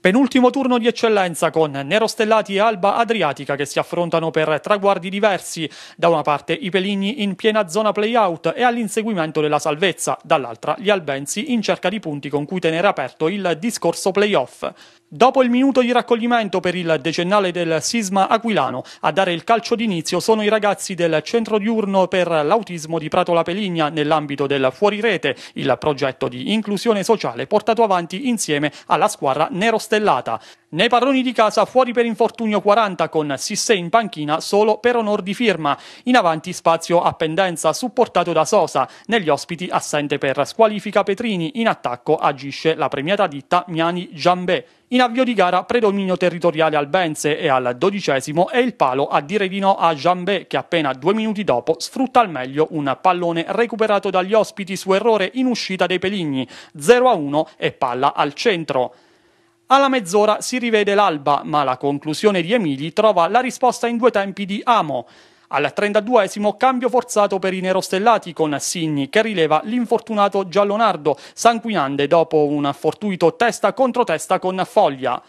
Penultimo turno di eccellenza con Nerostellati e Alba Adriatica che si affrontano per traguardi diversi, da una parte i Peligni in piena zona playout e all'inseguimento della salvezza, dall'altra gli Albenzi in cerca di punti con cui tenere aperto il discorso playoff. Dopo il minuto di raccoglimento per il decennale del sisma aquilano, a dare il calcio d'inizio sono i ragazzi del centro diurno per l'autismo di Prato La Peligna nell'ambito del Fuorirete, il progetto di inclusione sociale portato avanti insieme alla squadra nerostellata. Nei padroni di casa fuori per infortunio 40 con Sissé in panchina solo per onor di firma. In avanti spazio a pendenza supportato da Sosa. Negli ospiti assente per squalifica Petrini. In attacco agisce la premiata ditta Miani Giambè. In avvio di gara predominio territoriale al Benze e al dodicesimo è il palo a dire di no a Jambé che appena due minuti dopo sfrutta al meglio un pallone recuperato dagli ospiti su errore in uscita dei Peligni 0 a 1 e palla al centro. Alla mezz'ora si rivede l'alba, ma la conclusione di Emili trova la risposta in due tempi di Amo. Al 32esimo cambio forzato per i nerostellati con Signi che rileva l'infortunato Giallonardo, sanguinante dopo un fortuito testa contro testa con Foglia.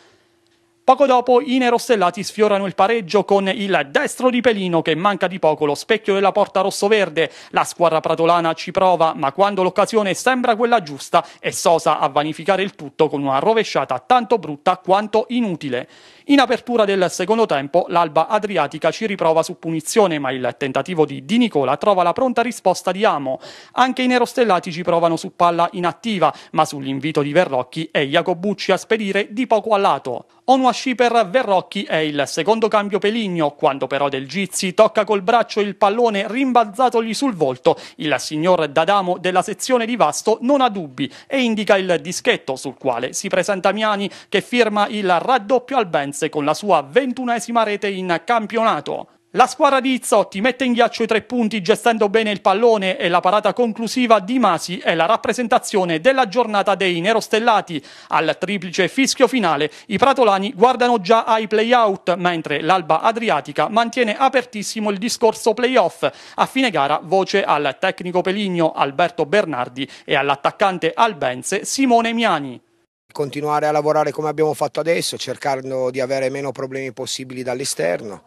Poco dopo i nerostellati sfiorano il pareggio con il destro di Pelino che manca di poco lo specchio della porta rossoverde. La squadra pratolana ci prova, ma quando l'occasione sembra quella giusta è Sosa a vanificare il tutto con una rovesciata tanto brutta quanto inutile. In apertura del secondo tempo l'Alba Adriatica ci riprova su punizione, ma il tentativo di Di Nicola trova la pronta risposta di Amo. Anche i nerostellati ci provano su palla inattiva, ma sull'invito di Verrocchi è Jacobucci a spedire di poco a lato. Onua fasci per Verrocchi è il secondo cambio Peligno, quando però Del Gizzi tocca col braccio il pallone rimbalzatogli sul volto, il signor D'Adamo della sezione di Vasto non ha dubbi e indica il dischetto sul quale si presenta Miani che firma il raddoppio al Benz con la sua ventunesima rete in campionato. La squadra di Izzotti mette in ghiaccio i tre punti gestendo bene il pallone e la parata conclusiva di Masi è la rappresentazione della giornata dei nerostellati. Al triplice fischio finale i pratolani guardano già ai playout, mentre l'Alba Adriatica mantiene apertissimo il discorso playoff. A fine gara voce al tecnico peligno Alberto Bernardi e all'attaccante albense Simone Miani continuare a lavorare come abbiamo fatto adesso, cercando di avere meno problemi possibili dall'esterno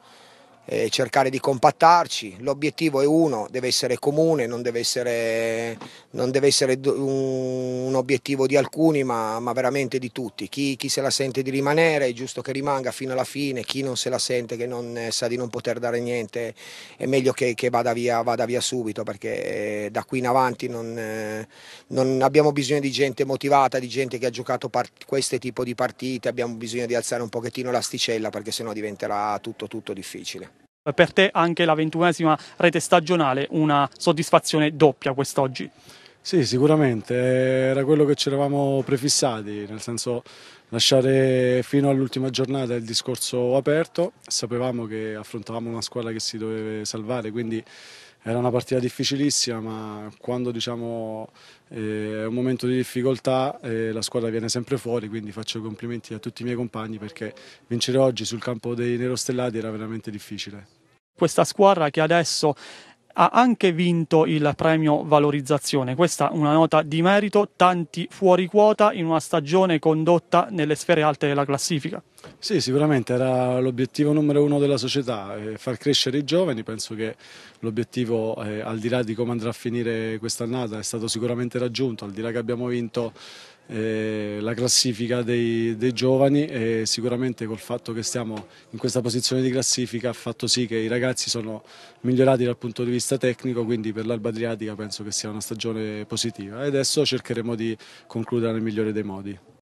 eh, cercare di compattarci, l'obiettivo è uno, deve essere comune, non deve essere, non deve essere un, obiettivo di alcuni ma, ma veramente di tutti, chi, chi, se la sente di rimanere è giusto che rimanga fino alla fine, chi non se la sente che non, eh, sa di non poter dare niente è meglio che, che vada, via, vada, via, subito perché eh, da qui in avanti non, eh, non abbiamo bisogno di gente motivata, di gente che ha giocato part- questo tipo di partite, abbiamo bisogno di alzare un pochettino l'asticella perché sennò diventerà tutto tutto difficile. Per te anche la ventunesima rete stagionale, una soddisfazione doppia quest'oggi. Sì, sicuramente, era quello che ci eravamo prefissati, nel senso lasciare fino all'ultima giornata il discorso aperto, sapevamo che affrontavamo una squadra che si doveva salvare, quindi era una partita difficilissima, ma quando diciamo, eh, è un momento di difficoltà eh, la squadra viene sempre fuori, quindi faccio complimenti a tutti i miei compagni perché vincere oggi sul campo dei nerostellati era veramente difficile. Questa squadra che adesso ha anche vinto il premio valorizzazione. Questa è una nota di merito, tanti fuori quota in una stagione condotta nelle sfere alte della classifica. Sì, sicuramente era l'obiettivo numero uno della società, eh, far crescere i giovani, penso che l'obiettivo eh, al di là di come andrà a finire quest'annata è stato sicuramente raggiunto, al di là che abbiamo vinto eh, la classifica dei, dei, giovani e sicuramente col fatto che stiamo in questa posizione di classifica ha fatto sì che i ragazzi sono migliorati dal punto di vista tecnico, quindi per l'Alba Adriatica penso che sia una stagione positiva e adesso cercheremo di concludere nel migliore dei modi.